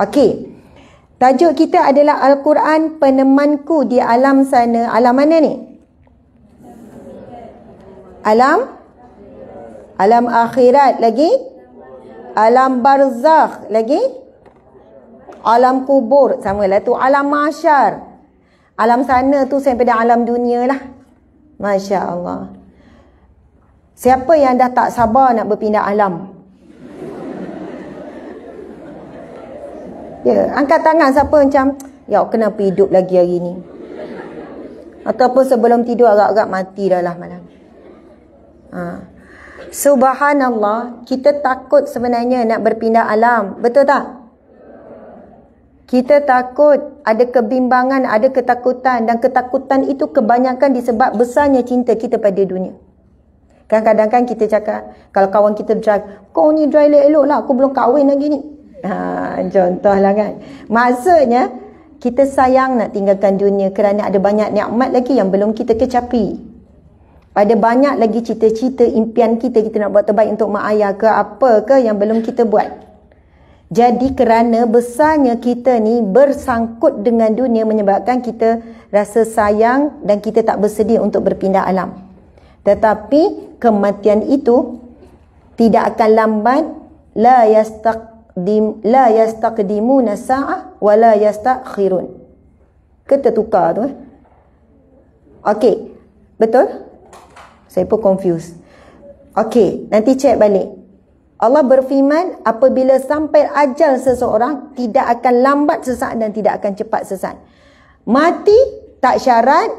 Okey. Tajuk kita adalah Al-Quran penemanku di alam sana. Alam mana ni? Alam? Alam akhirat lagi? Alam barzakh lagi? Alam kubur sama lah tu. Alam masyar. Alam sana tu sampai alam dunia lah. Masya Allah. Siapa yang dah tak sabar nak berpindah alam? ya angkat tangan siapa macam ya kenapa hidup lagi hari ni ataupun sebelum tidur agak-agak mati dah lah malam ha. subhanallah kita takut sebenarnya nak berpindah alam betul tak kita takut ada kebimbangan, ada ketakutan dan ketakutan itu kebanyakan disebab besarnya cinta kita pada dunia. Kan kadang-kadang kita cakap, kalau kawan kita cakap, kau ni dry elok lah, aku belum kahwin lagi ni. Ha, contoh lah kan. Maksudnya, kita sayang nak tinggalkan dunia kerana ada banyak nikmat lagi yang belum kita kecapi. Ada banyak lagi cita-cita impian kita, kita nak buat terbaik untuk mak ayah ke apa ke yang belum kita buat. Jadi kerana besarnya kita ni bersangkut dengan dunia menyebabkan kita rasa sayang dan kita tak bersedia untuk berpindah alam. Tetapi kematian itu tidak akan lambat la yastaq yastaqdim la yastaqdimuna sa'ah wa la yastakhirun. Kata tukar tu. Eh? Okey. Betul? Saya pun confused. Okey, nanti check balik. Allah berfirman apabila sampai ajal seseorang tidak akan lambat sesat dan tidak akan cepat sesat. Mati tak syarat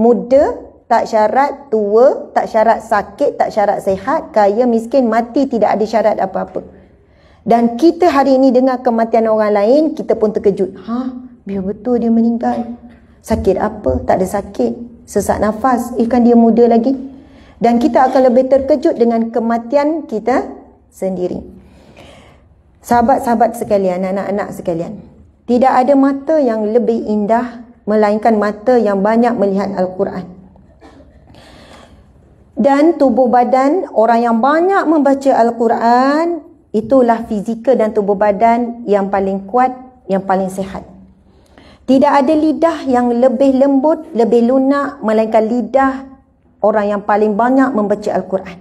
muda, tak syarat tua, tak syarat sakit, tak syarat sehat, kaya, miskin, mati tidak ada syarat apa-apa. Dan kita hari ini dengar kematian orang lain, kita pun terkejut. Ha, biar betul dia meninggal. Sakit apa? Tak ada sakit. Sesak nafas. Ikan eh, dia muda lagi. Dan kita akan lebih terkejut dengan kematian kita sendiri. Sahabat-sahabat sekalian, anak-anak sekalian. Tidak ada mata yang lebih indah melainkan mata yang banyak melihat Al-Quran. Dan tubuh badan orang yang banyak membaca Al-Quran itulah fizikal dan tubuh badan yang paling kuat, yang paling sehat. Tidak ada lidah yang lebih lembut, lebih lunak, melainkan lidah orang yang paling banyak membaca Al-Quran.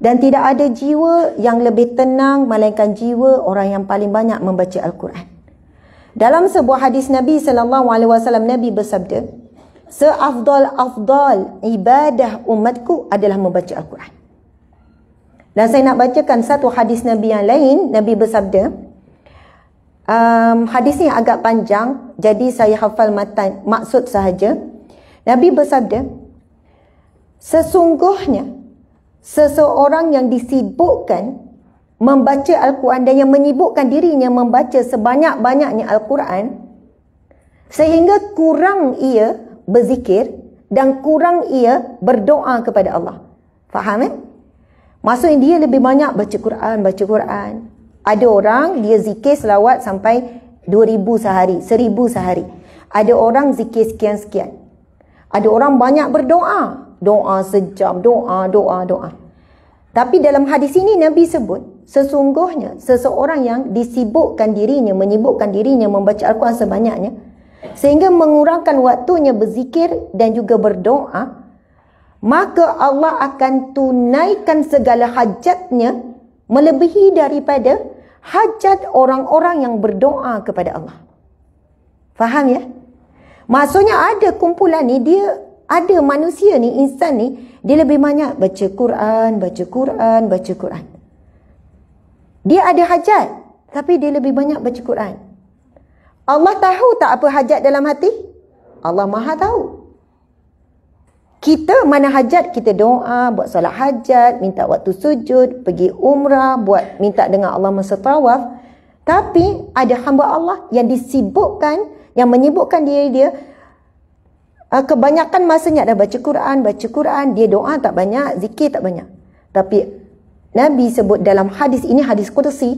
Dan tidak ada jiwa yang lebih tenang, melainkan jiwa orang yang paling banyak membaca Al-Quran. Dalam sebuah hadis Nabi sallallahu alaihi wasallam Nabi bersabda, "Seafdal-afdal ibadah umatku adalah membaca Al-Quran." Dan saya nak bacakan satu hadis Nabi yang lain, Nabi bersabda. Um, hadis ini agak panjang, jadi saya hafal matan, maksud sahaja. Nabi bersabda, sesungguhnya seseorang yang disibukkan membaca Al-Quran dan yang menyibukkan dirinya membaca sebanyak-banyaknya Al-Quran sehingga kurang ia berzikir dan kurang ia berdoa kepada Allah. Faham eh? Maksudnya dia lebih banyak baca Quran, baca Quran. Ada orang dia zikir selawat sampai 2000 sehari, 1000 sehari. Ada orang zikir sekian-sekian. Ada orang banyak berdoa. Doa sejam, doa, doa, doa. Tapi dalam hadis ini Nabi sebut, sesungguhnya seseorang yang disibukkan dirinya, menyibukkan dirinya membaca Al-Quran sebanyaknya, sehingga mengurangkan waktunya berzikir dan juga berdoa, maka Allah akan tunaikan segala hajatnya melebihi daripada hajat orang-orang yang berdoa kepada Allah. Faham ya? Maksudnya ada kumpulan ni dia ada manusia ni insan ni dia lebih banyak baca Quran, baca Quran, baca Quran. Dia ada hajat tapi dia lebih banyak baca Quran. Allah tahu tak apa hajat dalam hati? Allah Maha tahu. Kita mana hajat kita doa, buat solat hajat, minta waktu sujud, pergi umrah, buat minta dengan Allah masa tawaf. Tapi ada hamba Allah yang disibukkan, yang menyibukkan diri dia uh, kebanyakan masanya dah baca Quran, baca Quran, dia doa tak banyak, zikir tak banyak. Tapi Nabi sebut dalam hadis ini hadis qudsi,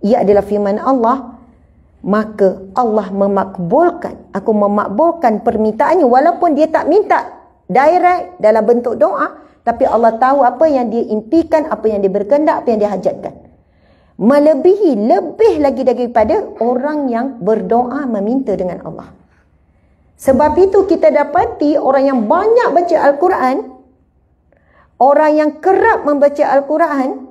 ia adalah firman Allah, maka Allah memakbulkan, aku memakbulkan permintaannya walaupun dia tak minta direct dalam bentuk doa tapi Allah tahu apa yang dia impikan, apa yang dia berkendak, apa yang dia hajatkan. Melebihi, lebih lagi daripada orang yang berdoa meminta dengan Allah. Sebab itu kita dapati orang yang banyak baca Al-Quran, orang yang kerap membaca Al-Quran,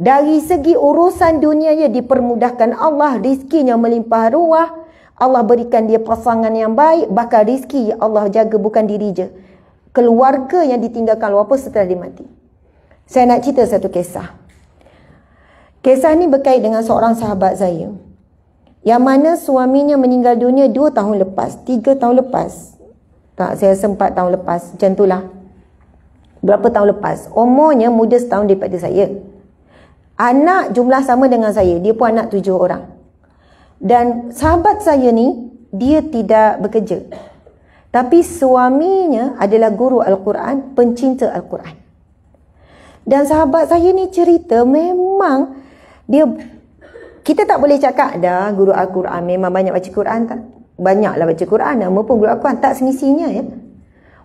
dari segi urusan dunianya dipermudahkan Allah, rizkinya melimpah ruah, Allah berikan dia pasangan yang baik Bakal rezeki. Allah jaga bukan diri je Keluarga yang ditinggalkan apa setelah dia mati Saya nak cerita satu kisah Kisah ni berkait dengan seorang sahabat saya Yang mana suaminya meninggal dunia 2 tahun lepas 3 tahun lepas Tak, saya sempat tahun lepas Macam itulah Berapa tahun lepas Umurnya muda setahun daripada saya Anak jumlah sama dengan saya Dia pun anak tujuh orang dan sahabat saya ni dia tidak bekerja tapi suaminya adalah guru al-Quran pencinta al-Quran dan sahabat saya ni cerita memang dia kita tak boleh cakap dah guru al-Quran memang banyak baca Quran tak banyaklah baca Quran nama pun guru al-Quran tak semisinya ya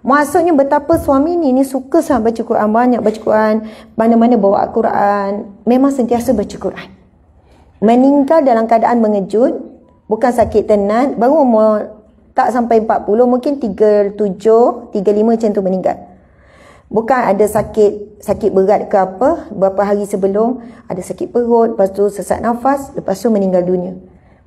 Maksudnya betapa suami ni ni suka sangat baca Quran, banyak baca Quran, mana-mana bawa Quran, memang sentiasa baca Quran meninggal dalam keadaan mengejut bukan sakit tenat baru umur tak sampai 40 mungkin 37 35 macam tu meninggal bukan ada sakit sakit berat ke apa berapa hari sebelum ada sakit perut lepas tu sesak nafas lepas tu meninggal dunia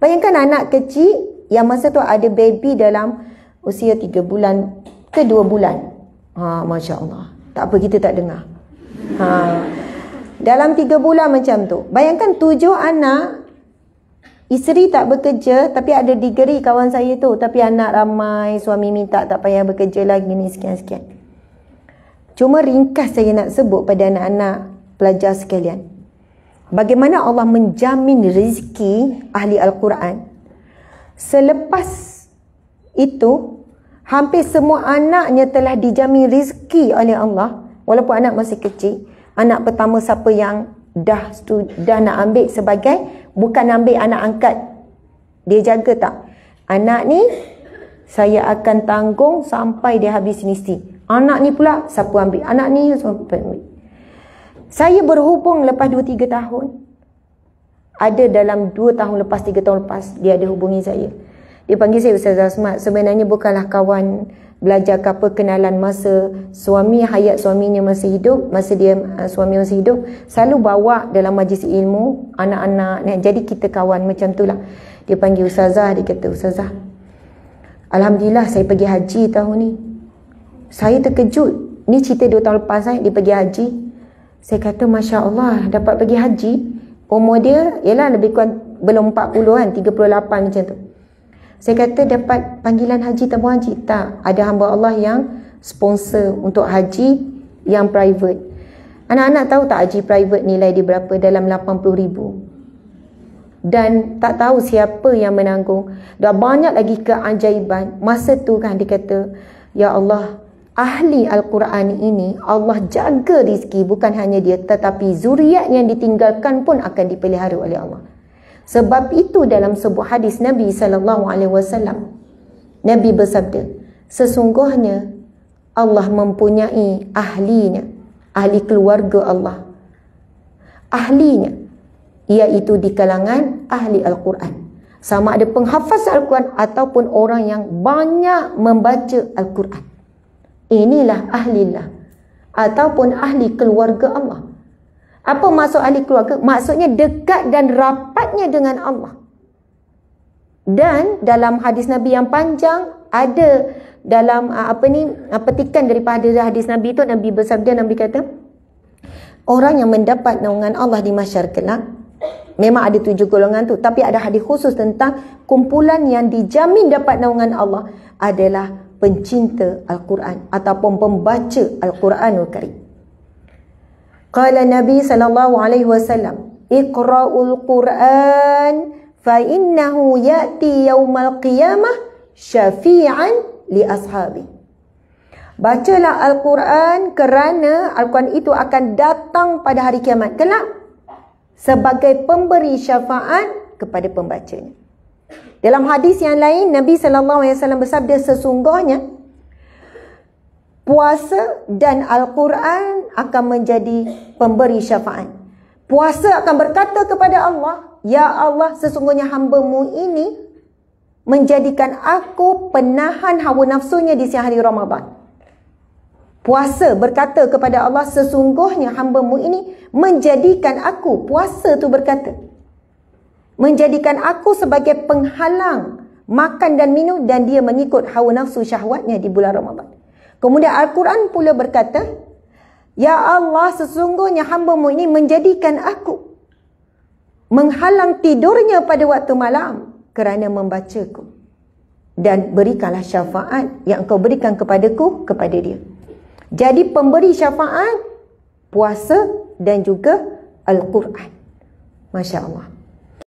bayangkan anak kecil yang masa tu ada baby dalam usia 3 bulan ke 2 bulan ha masya-Allah tak apa kita tak dengar ha dalam tiga bulan macam tu. Bayangkan tujuh anak, isteri tak bekerja tapi ada degree kawan saya tu. Tapi anak ramai, suami minta tak payah bekerja lagi ni sekian-sekian. Cuma ringkas saya nak sebut pada anak-anak pelajar sekalian. Bagaimana Allah menjamin rezeki ahli Al-Quran. Selepas itu, hampir semua anaknya telah dijamin rezeki oleh Allah. Walaupun anak masih kecil anak pertama siapa yang dah tu dah nak ambil sebagai bukan ambil anak angkat dia jaga tak anak ni saya akan tanggung sampai dia habis universiti anak ni pula siapa ambil anak ni siapa ambil saya berhubung lepas 2 3 tahun ada dalam 2 tahun lepas 3 tahun lepas dia ada hubungi saya dia panggil saya Ustaz Azmat sebenarnya bukanlah kawan belajar kapa kenalan masa suami hayat suaminya masih hidup masa dia ah, suami masih hidup selalu bawa dalam majlis ilmu anak-anak ni jadi kita kawan macam tu lah dia panggil ustazah dia kata ustazah alhamdulillah saya pergi haji tahun ni saya terkejut ni cerita dua tahun lepas saya eh, dia pergi haji saya kata Masya Allah dapat pergi haji umur dia ialah lebih kurang belum 40 kan 38 macam tu saya kata dapat panggilan haji temu haji tak. Ada hamba Allah yang sponsor untuk haji yang private. Anak-anak tahu tak haji private nilai dia berapa dalam 80 ribu dan tak tahu siapa yang menanggung dah banyak lagi keajaiban masa tu kan dia kata Ya Allah ahli Al-Quran ini Allah jaga rizki bukan hanya dia tetapi zuriat yang ditinggalkan pun akan dipelihara oleh Allah sebab itu dalam sebuah hadis Nabi sallallahu alaihi wasallam Nabi bersabda, sesungguhnya Allah mempunyai ahlinya, ahli keluarga Allah. Ahlinya iaitu di kalangan ahli al-Quran. Sama ada penghafaz al-Quran ataupun orang yang banyak membaca al-Quran. Inilah ahlillah ataupun ahli keluarga Allah. Apa maksud ahli keluarga? Maksudnya dekat dan rapatnya dengan Allah. Dan dalam hadis Nabi yang panjang ada dalam ah, apa ni ah, petikan daripada hadis Nabi itu Nabi bersabda Nabi kata orang yang mendapat naungan Allah di masyarakat kelak memang ada tujuh golongan tu tapi ada hadis khusus tentang kumpulan yang dijamin dapat naungan Allah adalah pencinta Al-Quran ataupun pembaca Al-Quranul Karim. قال النبي صلى الله عليه وسلم اقرأ القرآن فإنه يأتي يوم القيامة شفيعا لأصحابه Bacalah Al-Quran kerana Al-Quran itu akan datang pada hari kiamat kelak sebagai pemberi syafaat kepada pembacanya. Dalam hadis yang lain Nabi sallallahu alaihi wasallam bersabda sesungguhnya puasa dan Al-Quran akan menjadi pemberi syafaat. Puasa akan berkata kepada Allah, Ya Allah, sesungguhnya hambamu ini menjadikan aku penahan hawa nafsunya di siang hari Ramadan. Puasa berkata kepada Allah, sesungguhnya hambamu ini menjadikan aku, puasa tu berkata, menjadikan aku sebagai penghalang makan dan minum dan dia mengikut hawa nafsu syahwatnya di bulan Ramadan. Kemudian Al-Quran pula berkata, Ya Allah, sesungguhnya hambamu ini menjadikan aku menghalang tidurnya pada waktu malam kerana membacaku. Dan berikanlah syafaat yang engkau berikan kepadaku kepada dia. Jadi pemberi syafaat, puasa dan juga Al-Quran. Masya Allah.